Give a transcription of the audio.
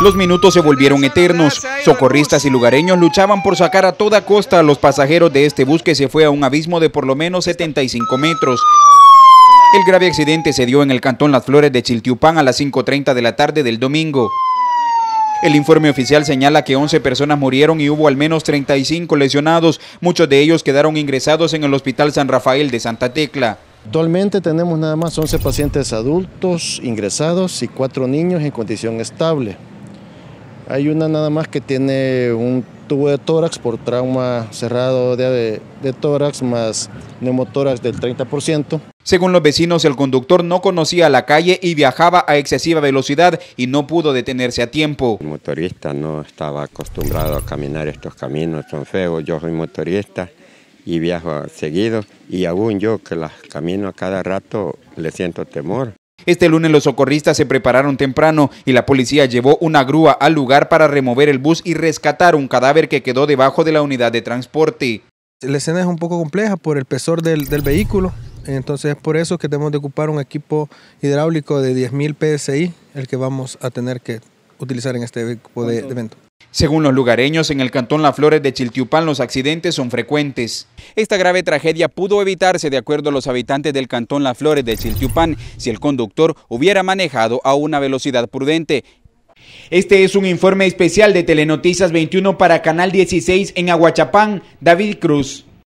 Los minutos se volvieron eternos. Socorristas y lugareños luchaban por sacar a toda costa a los pasajeros de este bus que se fue a un abismo de por lo menos 75 metros. El grave accidente se dio en el cantón Las Flores de Chiltiupán a las 5.30 de la tarde del domingo. El informe oficial señala que 11 personas murieron y hubo al menos 35 lesionados. Muchos de ellos quedaron ingresados en el Hospital San Rafael de Santa Tecla. Actualmente tenemos nada más 11 pacientes adultos ingresados y 4 niños en condición estable. Hay una nada más que tiene un tubo de tórax por trauma cerrado de, tórax más neumotórax del 30%. Según los vecinos, el conductor no conocía la calle y viajaba a excesiva velocidad y no pudo detenerse a tiempo. El motorista no estaba acostumbrado a caminar estos caminos, son feos. Yo soy motorista y viajo seguido y aún yo que las camino a cada rato le siento temor. Este lunes los socorristas se prepararon temprano y la policía llevó una grúa al lugar para remover el bus y rescatar un cadáver que quedó debajo de la unidad de transporte. La escena es un poco compleja por el pesor del, vehículo, entonces es por eso que tenemos de ocupar un equipo hidráulico de 10.000 PSI, el que vamos a tener que utilizar en este tipo de evento. Según los lugareños, en el cantón La Flores de Chiltiupán los accidentes son frecuentes. Esta grave tragedia pudo evitarse de acuerdo a los habitantes del cantón La Flores de Chiltiupán si el conductor hubiera manejado a una velocidad prudente. Este es un informe especial de Telenoticias 21 para Canal 16 en Aguachapán, David Cruz.